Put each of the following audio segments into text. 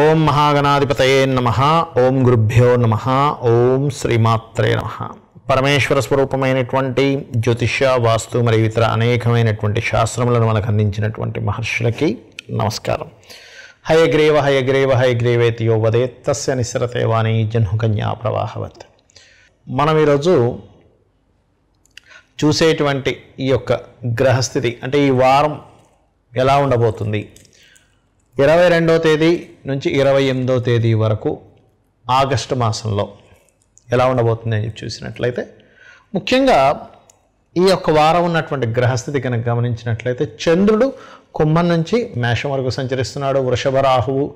ఓం మహాగణాధిపతయే నమ ఓం గురుభ్యో నమ ఓం శ్రీమాత్రే నమ పరమేశ్వర స్వరూపమైనటువంటి జ్యోతిష వాస్తు మరియు ఇతర అనేకమైనటువంటి శాస్త్రములను మనకు అందించినటువంటి మహర్షులకి నమస్కారం హయగ్రీవ హయగ్రీవ హయగ్రీవేతి యోవదే తస్య నిశ్రతే వాణి జన్హుకన్యా ప్రవాహవత్ మనం ఈరోజు చూసేటువంటి ఈ యొక్క గ్రహస్థితి అంటే ఈ వారం ఎలా ఉండబోతుంది ఇరవై రెండో తేదీ నుంచి ఇరవై ఎనిమిదో తేదీ వరకు ఆగస్టు మాసంలో ఎలా ఉండబోతుంది అని చెప్పి చూసినట్లయితే ముఖ్యంగా ఈ యొక్క వారం ఉన్నటువంటి గ్రహస్థితి కనుక గమనించినట్లయితే చంద్రుడు కుంభం నుంచి మేషం వరకు సంచరిస్తున్నాడు వృషభ రాహువు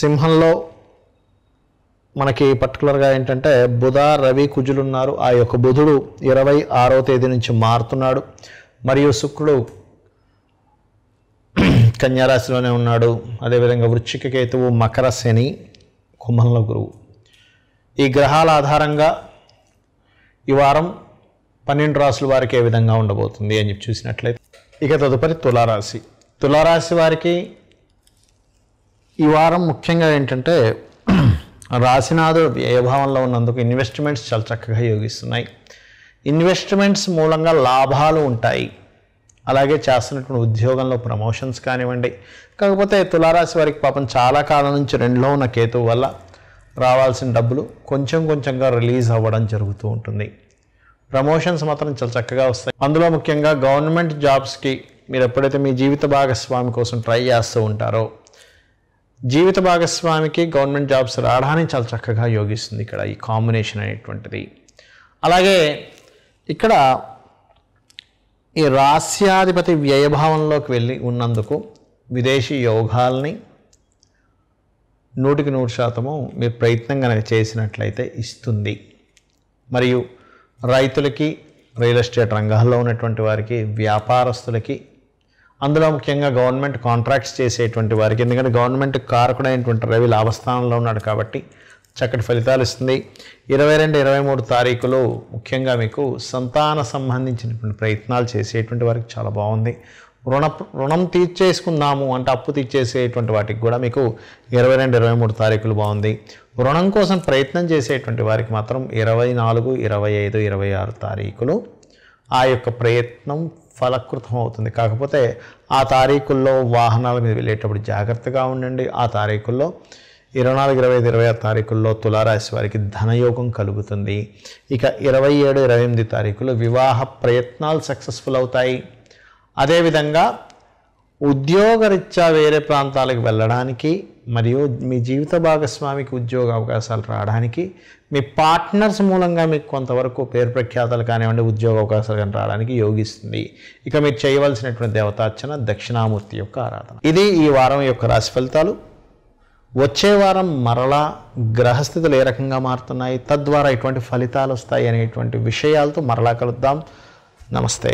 సింహంలో మనకి పర్టికులర్గా ఏంటంటే బుధ రవి కుజులు ఉన్నారు ఆ యొక్క బుధుడు ఇరవై ఆరో తేదీ నుంచి మారుతున్నాడు మరియు శుక్రుడు కన్యారాశిలోనే ఉన్నాడు అదేవిధంగా వృశ్చిక కేతువు మకర శని కుంభంలో గురువు ఈ గ్రహాల ఆధారంగా ఈ వారం పన్నెండు రాసుల వారికి ఏ విధంగా ఉండబోతుంది అని చెప్పి చూసినట్లయితే ఇక తదుపరి తులారాశి తులారాశి వారికి ఈ వారం ముఖ్యంగా ఏంటంటే రాశినాథుడు వ్యయభావంలో ఉన్నందుకు ఇన్వెస్ట్మెంట్స్ చాలా చక్కగా యోగిస్తున్నాయి ఇన్వెస్ట్మెంట్స్ మూలంగా లాభాలు ఉంటాయి అలాగే చేస్తున్నటువంటి ఉద్యోగంలో ప్రమోషన్స్ కానివ్వండి కాకపోతే తులారాశి వారికి పాపం చాలా కాలం నుంచి రెండులో ఉన్న కేతువు వల్ల రావాల్సిన డబ్బులు కొంచెం కొంచెంగా రిలీజ్ అవ్వడం జరుగుతూ ఉంటుంది ప్రమోషన్స్ మాత్రం చాలా చక్కగా వస్తాయి అందులో ముఖ్యంగా గవర్నమెంట్ జాబ్స్కి మీరు ఎప్పుడైతే మీ జీవిత భాగస్వామి కోసం ట్రై చేస్తూ ఉంటారో జీవిత భాగస్వామికి గవర్నమెంట్ జాబ్స్ రావడానికి చాలా చక్కగా యోగిస్తుంది ఇక్కడ ఈ కాంబినేషన్ అనేటువంటిది అలాగే ఇక్కడ ఈ రాస్యాధిపతి వ్యయభావంలోకి వెళ్ళి ఉన్నందుకు విదేశీ యోగాల్ని నూటికి నూరు శాతము మీరు ప్రయత్నం కనుక చేసినట్లయితే ఇస్తుంది మరియు రైతులకి రియల్ ఎస్టేట్ రంగాల్లో ఉన్నటువంటి వారికి వ్యాపారస్తులకి అందులో ముఖ్యంగా గవర్నమెంట్ కాంట్రాక్ట్స్ చేసేటువంటి వారికి ఎందుకంటే గవర్నమెంట్ కారకుడైనటువంటి రవి లాభస్థానంలో ఉన్నాడు కాబట్టి చక్కటి ఫలితాలు ఇస్తుంది ఇరవై రెండు ఇరవై మూడు తారీఖులు ముఖ్యంగా మీకు సంతాన సంబంధించినటువంటి ప్రయత్నాలు చేసేటువంటి వారికి చాలా బాగుంది రుణ రుణం తీర్చేసుకుందాము అంటే అప్పు తీర్చేసేటువంటి వాటికి కూడా మీకు ఇరవై రెండు ఇరవై మూడు తారీఖులు బాగుంది రుణం కోసం ప్రయత్నం చేసేటువంటి వారికి మాత్రం ఇరవై నాలుగు ఇరవై ఐదు ఇరవై ఆరు తారీఖులు ఆ యొక్క ప్రయత్నం ఫలకృతం అవుతుంది కాకపోతే ఆ తారీఖుల్లో వాహనాల మీద వెళ్ళేటప్పుడు జాగ్రత్తగా ఉండండి ఆ తారీఖుల్లో ఇరవై నాలుగు ఇరవై ఐదు ఇరవై ఆరు తారీఖుల్లో తులారాశి వారికి ధనయోగం కలుగుతుంది ఇక ఇరవై ఏడు ఇరవై ఎనిమిది తారీఖులు వివాహ ప్రయత్నాలు సక్సెస్ఫుల్ అవుతాయి అదేవిధంగా ఉద్యోగరీత్యా వేరే ప్రాంతాలకు వెళ్ళడానికి మరియు మీ జీవిత భాగస్వామికి ఉద్యోగ అవకాశాలు రావడానికి మీ పార్ట్నర్స్ మూలంగా మీకు కొంతవరకు పేరు ప్రఖ్యాతలు కానివ్వండి ఉద్యోగ అవకాశాలు కానీ రావడానికి యోగిస్తుంది ఇక మీరు చేయవలసినటువంటి దేవతార్చన దక్షిణామూర్తి యొక్క ఆరాధన ఇది ఈ వారం యొక్క రాశి ఫలితాలు వచ్చే వారం మరలా గ్రహస్థితులు ఏ రకంగా మారుతున్నాయి తద్వారా ఎటువంటి ఫలితాలు వస్తాయి అనేటువంటి విషయాలతో మరలా కలుద్దాం నమస్తే